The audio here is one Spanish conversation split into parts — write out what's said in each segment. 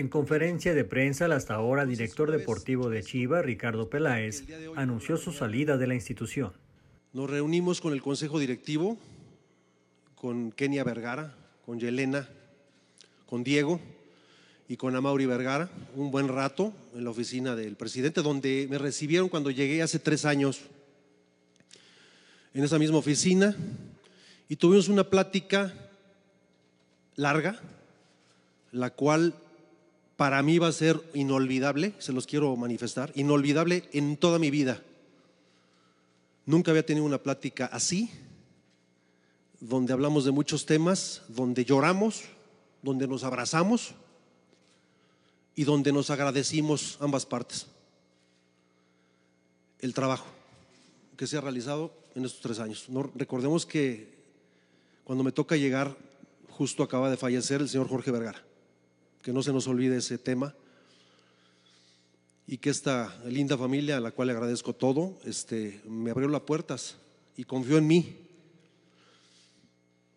En conferencia de prensa, el hasta ahora director pues, deportivo de Chiva, Ricardo Peláez, anunció su salida de la institución. Nos reunimos con el Consejo Directivo, con Kenia Vergara, con Yelena, con Diego y con Amauri Vergara un buen rato en la oficina del presidente, donde me recibieron cuando llegué hace tres años en esa misma oficina y tuvimos una plática larga, la cual para mí va a ser inolvidable, se los quiero manifestar, inolvidable en toda mi vida. Nunca había tenido una plática así, donde hablamos de muchos temas, donde lloramos, donde nos abrazamos y donde nos agradecimos ambas partes. El trabajo que se ha realizado en estos tres años. recordemos que cuando me toca llegar, justo acaba de fallecer el señor Jorge Vergara que no se nos olvide ese tema y que esta linda familia, a la cual le agradezco todo, este, me abrió las puertas y confió en mí.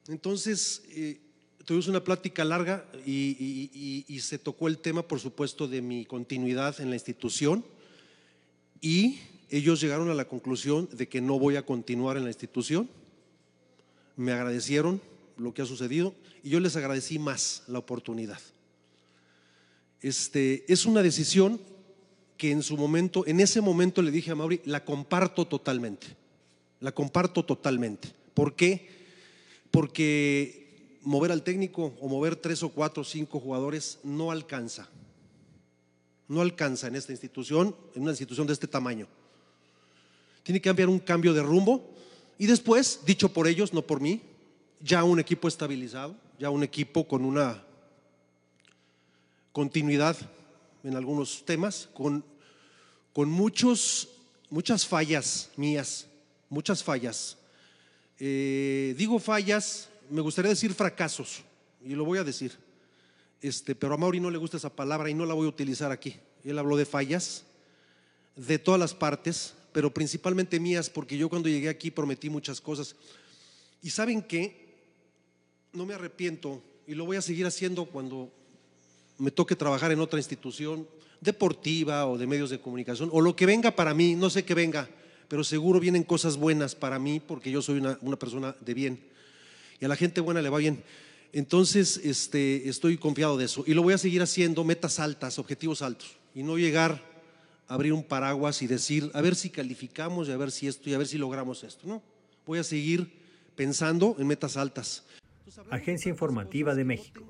Entonces, eh, tuvimos una plática larga y, y, se tocó el tema, por supuesto, de mi continuidad en la institución y ellos llegaron a la conclusión de que no voy a continuar en la institución. Me agradecieron lo que ha sucedido y yo les agradecí más la oportunidad. Este, es una decisión que en su momento, en ese momento le dije a Mauri, la comparto totalmente, la comparto totalmente. ¿Por qué? Porque mover al técnico o mover tres o cuatro o cinco jugadores no alcanza, no alcanza en esta institución, en una institución de este tamaño. Tiene que cambiar un cambio de rumbo y después, dicho por ellos, no por mí, ya un equipo estabilizado, ya un equipo con una continuidad en algunos temas, con, con muchos, muchas fallas mías, muchas fallas. Eh, digo fallas, me gustaría decir fracasos, y lo voy a decir. Este, pero a Mauri no le gusta esa palabra y no la voy a utilizar aquí. Él habló de fallas, de todas las partes, pero principalmente mías, porque yo cuando llegué aquí prometí muchas cosas. Y saben que no me arrepiento y lo voy a seguir haciendo cuando me toque trabajar en otra institución deportiva o de medios de comunicación, o lo que venga para mí, no sé qué venga, pero seguro vienen cosas buenas para mí porque yo soy una, persona de bien. Y a la gente buena le va bien. Entonces, este, estoy confiado de eso. Y lo voy a seguir haciendo, metas altas, objetivos altos. Y no llegar a abrir un paraguas y decir, a ver si calificamos y a ver si esto y a ver si logramos esto. No, voy a seguir pensando en metas altas. Agencia Informativa de México.